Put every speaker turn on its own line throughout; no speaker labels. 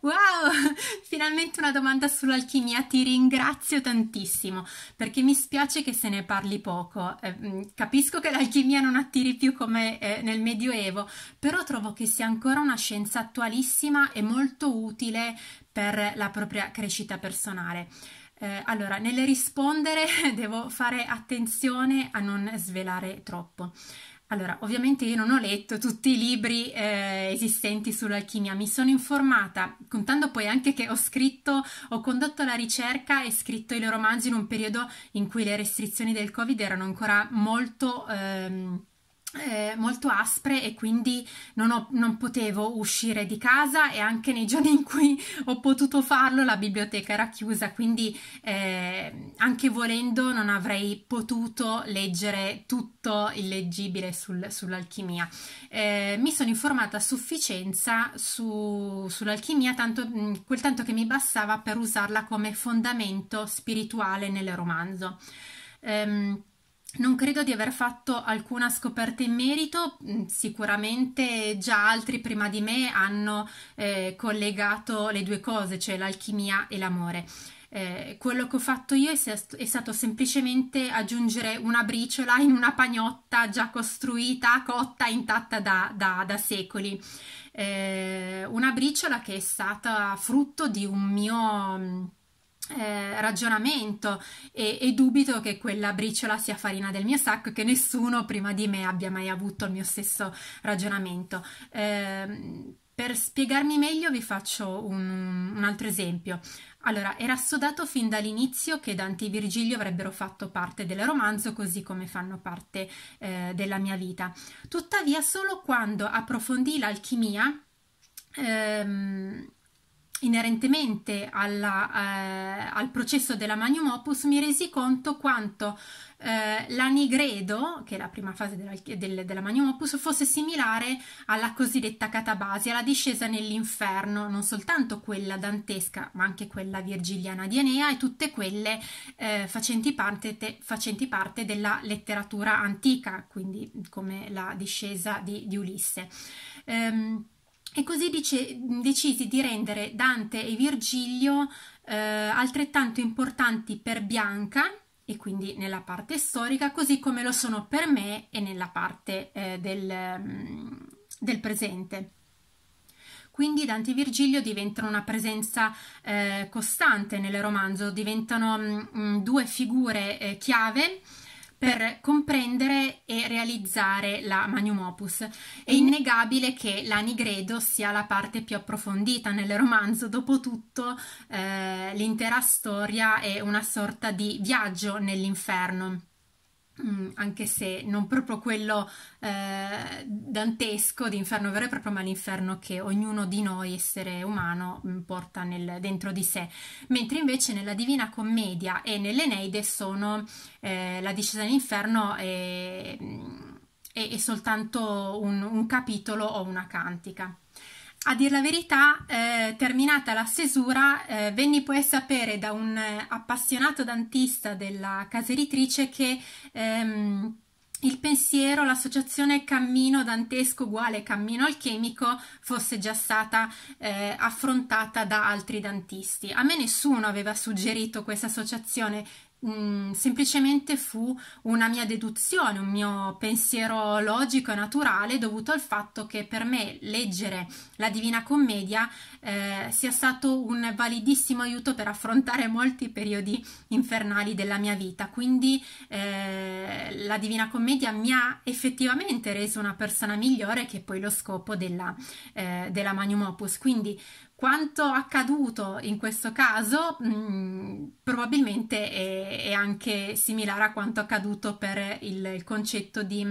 Wow, finalmente una domanda sull'alchimia, ti ringrazio tantissimo perché mi spiace che se ne parli poco. Eh, mm, capisco che l'alchimia non attiri più come eh, nel Medioevo, però trovo che sia ancora una scienza attualissima e molto utile per la propria crescita personale. Eh, allora, nel rispondere devo fare attenzione a non svelare troppo. Allora, ovviamente io non ho letto tutti i libri eh, esistenti sull'alchimia, mi sono informata, contando poi anche che ho scritto, ho condotto la ricerca e scritto i loro romanzi in un periodo in cui le restrizioni del Covid erano ancora molto... Ehm, eh, molto aspre e quindi non, ho, non, potevo uscire di casa e anche nei giorni in cui ho potuto farlo la biblioteca era chiusa, quindi eh, anche volendo non avrei potuto leggere tutto il leggibile sul, sull'alchimia. Eh, mi sono informata a sufficienza su, sull'alchimia, tanto, mm, quel tanto che mi bastava per usarla come fondamento spirituale nel romanzo. Um, non credo di aver fatto alcuna scoperta in merito, mm, sicuramente già altri prima di me hanno eh, collegato le due cose, cioè l'alchimia e l'amore. Eh, quello che ho fatto io è, stato semplicemente aggiungere una briciola in una pagnotta già costruita, cotta, intatta da, da, da secoli. Eh, una briciola che è stata frutto di un mio mm, eh, ragionamento e, e, dubito che quella briciola sia farina del mio sacco e che nessuno prima di me abbia mai avuto il mio stesso ragionamento. Eh, per spiegarmi meglio vi faccio un, un altro esempio. Allora, era assodato fin dall'inizio che Dante e Virgilio avrebbero fatto parte del romanzo, così come fanno parte eh, della mia vita. Tuttavia, solo quando approfondì l'alchimia, ehm, inerentemente alla, eh, al processo della magnum opus, mi resi conto quanto eh, l'anigredo, che è la prima fase della, del, della magnum opus, fosse similare alla cosiddetta catabasi, alla discesa nell'inferno, non soltanto quella dantesca, ma anche quella virgiliana di Enea e tutte quelle eh, facenti, parte, te, facenti, parte, della letteratura antica, quindi come la discesa di, di Ulisse. Um, e così dice, decisi di rendere Dante e Virgilio eh, altrettanto importanti per Bianca, e quindi nella parte storica, così come lo sono per me e nella parte eh, del, mm, del, presente. Quindi Dante e Virgilio diventano una presenza eh, costante nel romanzo, diventano mh, mm, due figure eh, chiave per comprendere e realizzare la Magnum Opus. È mm. innegabile che la Nigredo sia la parte più approfondita nel romanzo, dopotutto eh, l'intera storia è una sorta di viaggio nell'inferno. Mm, anche se non proprio quello eh, dantesco di inferno vero e proprio, ma l'inferno che ognuno di noi, essere umano, mm, porta nel, dentro di sé. Mentre invece nella Divina Commedia e nell'Eneide sono eh, la discesa dell'inferno è, mm, è, è soltanto un, un capitolo o una cantica. A dir la verità, eh, terminata la stesura, eh, venni poi a sapere da un eh, appassionato dantista della casa editrice che ehm, il pensiero, l'associazione cammino dantesco uguale cammino alchemico fosse già stata eh, affrontata da altri dantisti. A me nessuno aveva suggerito questa associazione, Mm, semplicemente fu una mia deduzione, un mio pensiero logico e naturale dovuto al fatto che per me leggere la Divina Commedia eh, sia stato un validissimo aiuto per affrontare molti periodi infernali della mia vita. Quindi eh, la Divina Commedia mi ha effettivamente reso una persona migliore, che è poi lo scopo della, eh, della Magnum Opus. Quindi quanto accaduto in questo caso mh, mm, probabilmente è, è, anche similare a quanto accaduto per il, il concetto di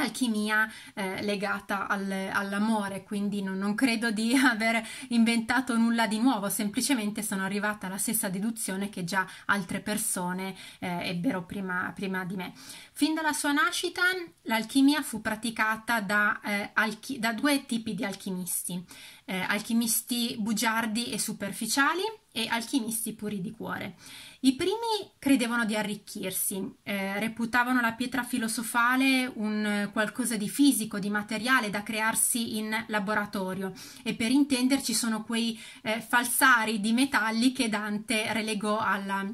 alchimia eh, legata al, all'amore, quindi non, non, credo di aver inventato nulla di nuovo, semplicemente sono arrivata alla stessa deduzione che già altre persone eh, ebbero prima, prima, di me. Fin dalla sua nascita l'alchimia fu praticata da, eh, alchi- da due tipi di alchimisti, eh, alchimisti bugiardi e superficiali e alchimisti puri di cuore. I primi credevano di arricchirsi, eh, reputavano la pietra filosofale un eh, qualcosa di fisico, di materiale da crearsi in laboratorio e per intenderci sono quei eh, falsari di metalli che Dante relegò alla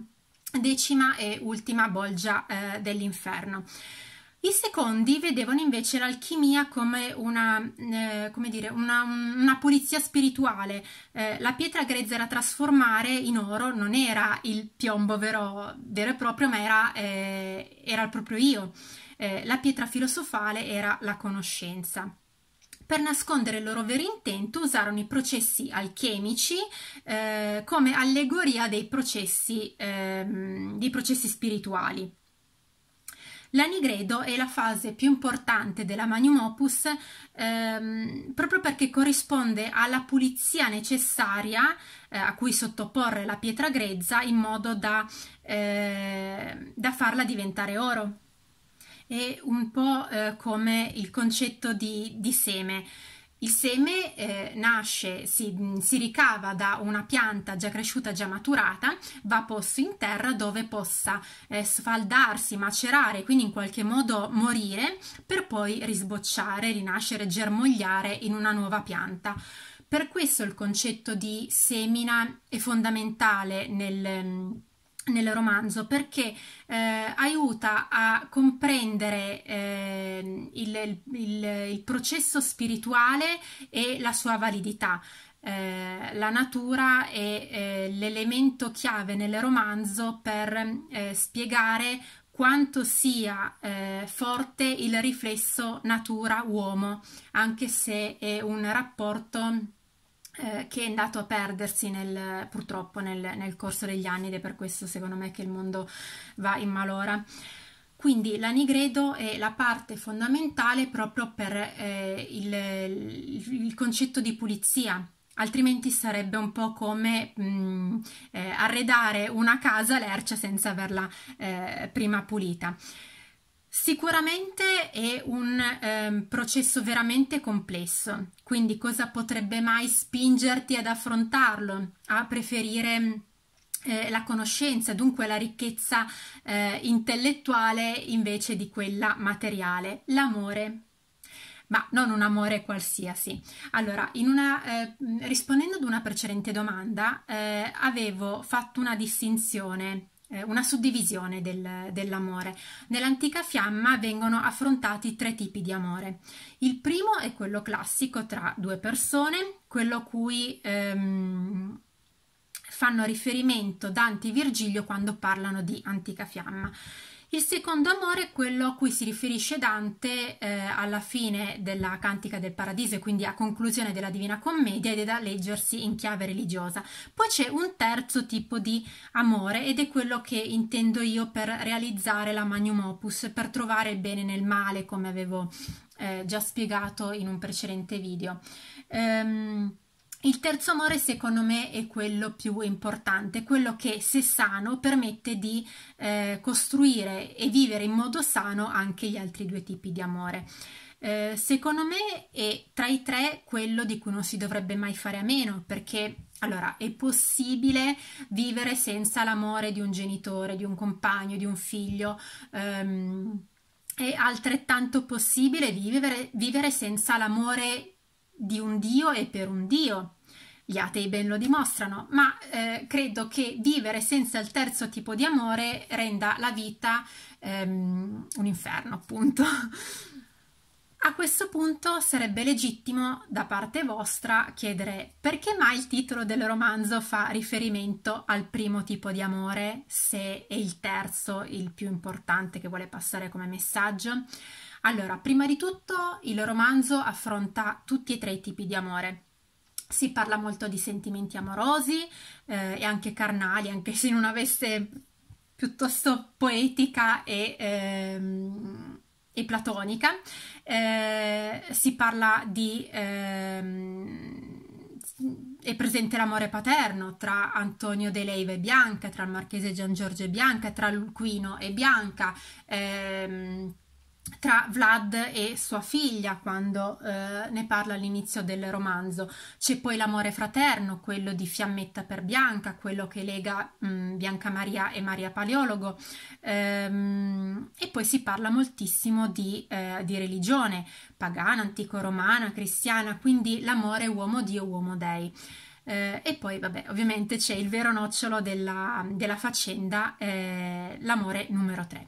decima e ultima bolgia eh, dell'inferno. I secondi vedevano invece l'alchimia come una, eh, come dire, una, una pulizia spirituale. Eh, la pietra grezza da trasformare in oro non era il piombo vero, vero e proprio, ma era, eh, era il proprio io. Eh, la pietra filosofale era la conoscenza. Per nascondere il loro vero intento usarono i processi alchemici eh, come allegoria dei processi, ehm, dei processi spirituali. L'anigredo è la fase più importante della magnum opus ehm, proprio perché corrisponde alla pulizia necessaria eh, a cui sottoporre la pietra grezza in modo da, eh, da farla diventare oro. È un po' eh, come il concetto di, di seme il seme eh, nasce, si, si, ricava da una pianta già cresciuta, già maturata, va posto in terra dove possa eh, sfaldarsi, macerare, quindi in qualche modo morire, per poi risbocciare, rinascere, germogliare in una nuova pianta. Per questo il concetto di semina è fondamentale nel nel romanzo perché eh, aiuta a comprendere eh, il, il, il, processo spirituale e la sua validità. Eh, la natura è eh, l'elemento chiave nel romanzo per eh, spiegare quanto sia eh, forte il riflesso natura-uomo, anche se è un rapporto eh, che è andato a perdersi nel, purtroppo nel, nel, corso degli anni ed è per questo secondo me che il mondo va in malora. Quindi la nigredo è la parte fondamentale proprio per eh, il, il concetto di pulizia altrimenti sarebbe un po' come mh, eh, arredare una casa lercia senza averla eh, prima pulita. Sicuramente è un eh, processo veramente complesso, quindi cosa potrebbe mai spingerti ad affrontarlo, a preferire eh, la conoscenza, dunque la ricchezza eh, intellettuale invece di quella materiale, l'amore ma non un amore qualsiasi. Allora, una, eh, rispondendo ad una precedente domanda, eh, avevo fatto una distinzione eh, una suddivisione del, dell'amore. Nell'antica fiamma vengono affrontati tre tipi di amore. Il primo è quello classico tra due persone, quello a cui ehm, fanno riferimento Dante e Virgilio quando parlano di antica fiamma. Il secondo amore è quello a cui si riferisce Dante eh, alla fine della Cantica del Paradiso e quindi a conclusione della Divina Commedia ed è da leggersi in chiave religiosa. Poi c'è un terzo tipo di amore ed è quello che intendo io per realizzare la magnum opus, per trovare il bene nel male, come avevo eh, già spiegato in un precedente video. Ehm, il terzo amore secondo me è quello più importante, quello che se sano permette di eh, costruire e vivere in modo sano anche gli altri due tipi di amore. Eh, secondo me è tra i tre quello di cui non si dovrebbe mai fare a meno perché allora, è possibile vivere senza l'amore di un genitore, di un compagno, di un figlio? Ehm, è altrettanto possibile vivere, vivere senza l'amore di un Dio e per un Dio. Gli atei ben lo dimostrano, ma eh, credo che vivere senza il terzo tipo di amore renda la vita ehm, un inferno, appunto. A questo punto sarebbe legittimo da parte vostra chiedere perché mai il titolo del romanzo fa riferimento al primo tipo di amore, se è il terzo il più importante che vuole passare come messaggio. Allora, prima di tutto il romanzo affronta tutti e tre i tipi di amore. Si parla molto di sentimenti amorosi eh, e anche carnali, anche se in una veste piuttosto poetica e, ehm, e platonica. Eh, si parla di... Ehm, è presente l'amore paterno tra Antonio De Leiva e Bianca, tra il marchese Gian Giorgio e Bianca, tra Luquino e Bianca, ehm, tra Vlad e sua figlia quando eh, ne parla all'inizio del romanzo. C'è poi l'amore fraterno, quello di Fiammetta per Bianca, quello che lega mh, mm, Bianca Maria e Maria Paleologo. Ehm, e poi si parla moltissimo di, eh, di religione pagana, antico-romana, cristiana, quindi l'amore uomo-dio, uomo-dei. Eh, e poi, vabbè, ovviamente c'è il vero nocciolo della, della faccenda, eh, l'amore numero 3.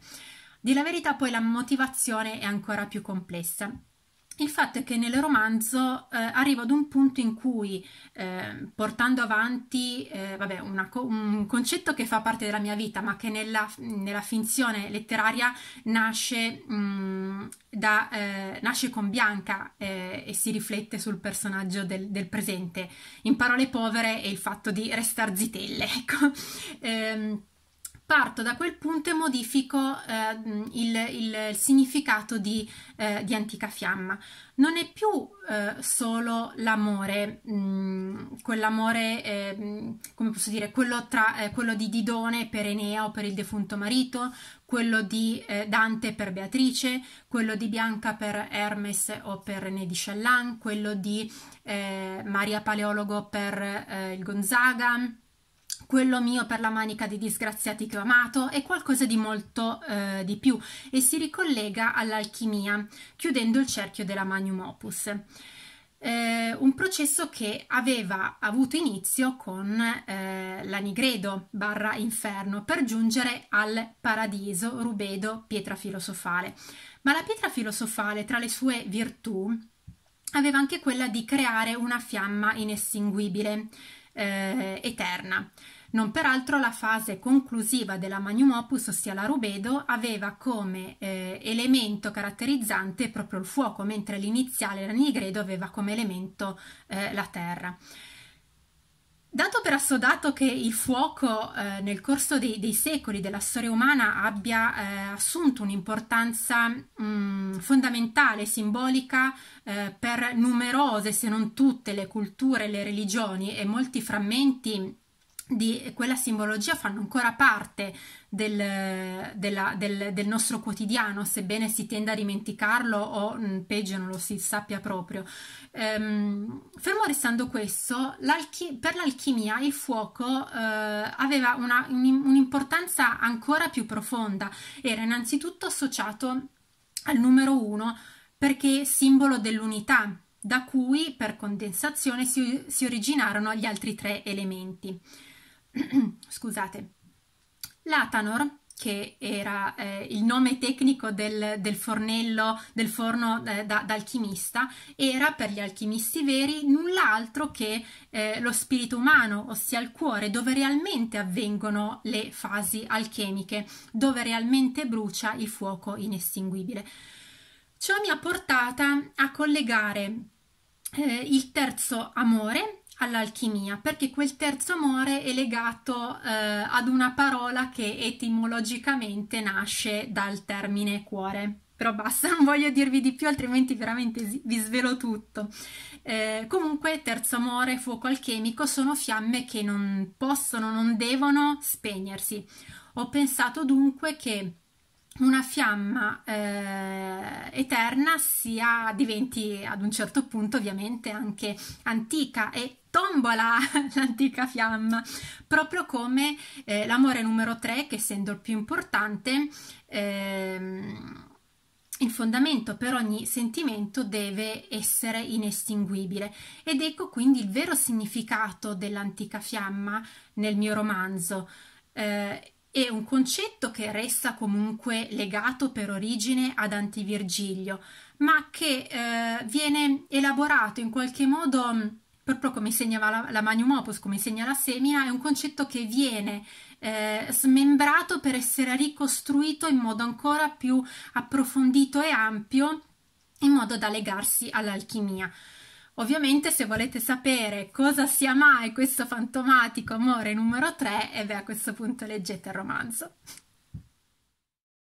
Di La Verità poi la motivazione è ancora più complessa. Il fatto è che nel romanzo eh, arrivo ad un punto in cui, eh, portando avanti eh, vabbè, una, un concetto che fa parte della mia vita, ma che nella, nella finzione letteraria nasce, mh, mm, da, eh, nasce con Bianca eh, e si riflette sul personaggio del, del, presente. In parole povere è il fatto di restare zitelle. Ecco. Ehm, parto da quel punto e modifico eh, il, il, il, significato di, eh, di, antica fiamma. Non è più eh, solo l'amore, mm, quell'amore, ehm, come posso dire, quello, tra, eh, quello di Didone per Enea o per il defunto marito, quello di eh, Dante per Beatrice, quello di Bianca per Hermes o per René di Challan, quello di eh, Maria Paleologo per il Gonzaga quello mio per la manica dei disgraziati che ho amato è qualcosa di molto eh, di più e si ricollega all'alchimia, chiudendo il cerchio della Magnum Opus. Eh, un processo che aveva avuto inizio con eh, l'anigredo barra inferno per giungere al paradiso rubedo pietra filosofale. Ma la pietra filosofale, tra le sue virtù, aveva anche quella di creare una fiamma inestinguibile, eh, eterna. Non peraltro la fase conclusiva della magnum opus, ossia la rubedo, aveva come eh, elemento caratterizzante proprio il fuoco, mentre l'iniziale, la nigredo, aveva come elemento eh, la terra. Dato per assodato che il fuoco eh, nel corso dei, dei, secoli della storia umana abbia eh, assunto un'importanza mh, mm, fondamentale, simbolica eh, per numerose, se non tutte, le culture, le religioni e molti frammenti di quella simbologia fanno ancora parte del, della, del, del, nostro quotidiano, sebbene si tenda a dimenticarlo o mh, peggio non lo si sappia proprio. Ehm, fermo restando questo, per l'alchimia il fuoco eh, aveva un'importanza ancora più profonda, era innanzitutto associato al numero uno perché simbolo dell'unità, da cui per condensazione si, si originarono gli altri tre elementi. scusate, l'Atanor che era eh, il nome tecnico del, del fornello, del forno eh, da, alchimista, era per gli alchimisti veri null'altro che eh, lo spirito umano, ossia il cuore, dove realmente avvengono le fasi alchemiche, dove realmente brucia il fuoco inestinguibile. Ciò mi ha portata a collegare eh, il terzo amore all'alchimia, perché quel terzo amore è legato eh, ad una parola che etimologicamente nasce dal termine cuore. Però basta, non voglio dirvi di più, altrimenti veramente vi svelo tutto. Eh, comunque, terzo amore, fuoco alchemico sono fiamme che non possono, non devono spegnersi. Ho pensato dunque che una fiamma eh, eterna sia, diventi ad un certo punto ovviamente anche antica e tombola l'antica fiamma, proprio come eh, l'amore numero 3 che essendo il più importante ehm, il fondamento per ogni sentimento deve essere inestinguibile ed ecco quindi il vero significato dell'antica fiamma nel mio romanzo. Eh, è un concetto che resta comunque legato per origine ad Antivirgilio, ma che eh, viene elaborato in qualche modo mm, proprio come segnava la, la Magnum Opus, come segna la Semia, è un concetto che viene eh, smembrato per essere ricostruito in modo ancora più approfondito e ampio, in modo da legarsi all'alchimia. Ovviamente se volete sapere cosa sia mai questo fantomatico amore numero 3, e eh beh a questo punto leggete il romanzo.